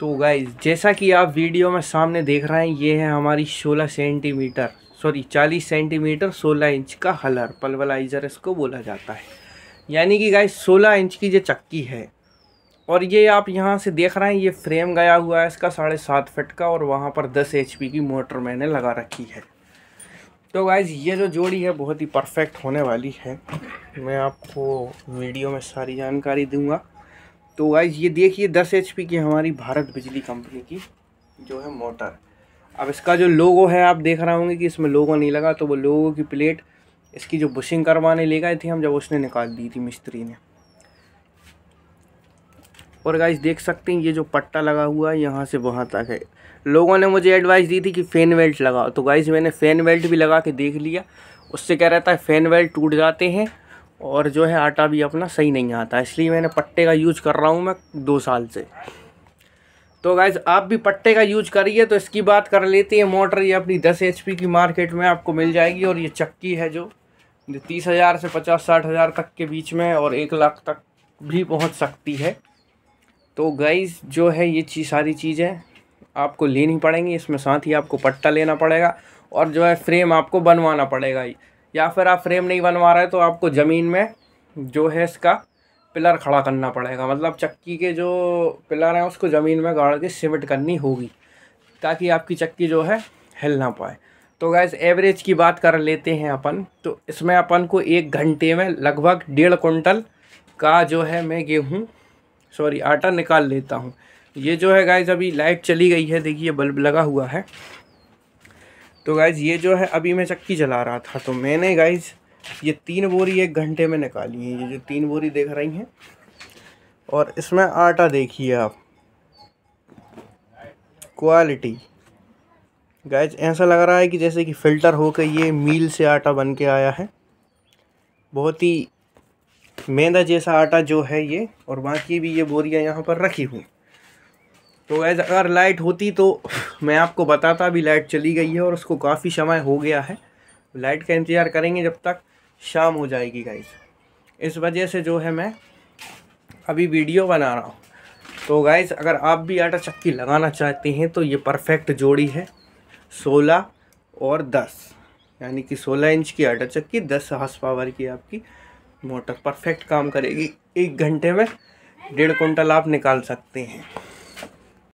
तो गाइज जैसा कि आप वीडियो में सामने देख रहे हैं ये है हमारी 16 सेंटीमीटर सॉरी 40 सेंटीमीटर 16 इंच का हलर पलवलाइज़र इसको बोला जाता है यानी कि गाइज 16 इंच की ये चक्की है और ये आप यहाँ से देख रहे हैं ये फ्रेम गया हुआ है इसका साढ़े सात फिट का और वहाँ पर दस एच की मोटर मैंने लगा रखी है तो गाइज ये जो जोड़ी है बहुत ही परफेक्ट होने वाली है मैं आपको वीडियो में सारी जानकारी दूंगा तो गाइज ये देखिए दस एच की हमारी भारत बिजली कंपनी की जो है मोटर अब इसका जो लोगो है आप देख रहे होंगे कि इसमें लोगो नहीं लगा तो वो लोगो की प्लेट इसकी जो बुशिंग करवाने ले गए थे हम जब उसने निकाल दी थी मिस्त्री ने और गाइज देख सकते हैं ये जो पट्टा लगा हुआ है यहाँ से वहाँ तक है लोगों ने मुझे एडवाइस दी थी कि फ़ैन बेल्ट लगाओ तो गाइज मैंने फ़ैन बेल्ट भी लगा के देख लिया उससे क्या रहता है फ़ैन बेल्ट टूट जाते हैं और जो है आटा भी अपना सही नहीं आता इसलिए मैंने पट्टे का यूज कर रहा हूँ मैं दो साल से तो गाइज आप भी पट्टे का यूज करिए तो इसकी बात कर लेते हैं मोटर ये अपनी दस एच की मार्केट में आपको मिल जाएगी और ये चक्की है जो तीस हज़ार से पचास साठ हज़ार तक के बीच में और एक लाख तक भी पहुंच सकती है तो गाइज जो है ये चीज़ सारी चीज़ें आपको लेनी पड़ेंगी इसमें साथ ही आपको पट्टा लेना पड़ेगा और जो है फ्रेम आपको बनवाना पड़ेगा या फिर आप फ्रेम नहीं बनवा रहे तो आपको ज़मीन में जो है इसका पिलर खड़ा करना पड़ेगा मतलब चक्की के जो पिलर हैं उसको ज़मीन में गाड़ के सीमेंट करनी होगी ताकि आपकी चक्की जो है हिल ना पाए तो गैस एवरेज की बात कर लेते हैं अपन तो इसमें अपन को एक घंटे में लगभग डेढ़ कुंटल का जो है मैं गेहूँ सॉरी आटा निकाल लेता हूँ ये जो है गैस अभी लाइट चली गई है देखिए बल्ब लगा हुआ है तो गाइज़ ये जो है अभी मैं चक्की जला रहा था तो मैंने गाइज़ ये तीन बोरी एक घंटे में निकाली है ये जो तीन बोरी देख रही हैं और इसमें आटा देखिए आप क्वालिटी गैज ऐसा लग रहा है कि जैसे कि फ़िल्टर होकर ये मील से आटा बन के आया है बहुत ही मैदा जैसा आटा जो है ये और बाकी भी ये बोरियां यहाँ पर रखी हुई तो गैज़ अगर लाइट होती तो मैं आपको बताता अभी लाइट चली गई है और उसको काफ़ी समय हो गया है लाइट का इंतज़ार करेंगे जब तक शाम हो जाएगी गाइज इस वजह से जो है मैं अभी वीडियो बना रहा हूँ तो गाइज अगर आप भी आटा चक्की लगाना चाहते हैं तो ये परफेक्ट जोड़ी है सोलह और दस यानी कि सोलह इंच की आटा चक्की दस हाउस पावर की आपकी मोटर परफेक्ट काम करेगी एक घंटे में डेढ़ कुंटल आप निकाल सकते हैं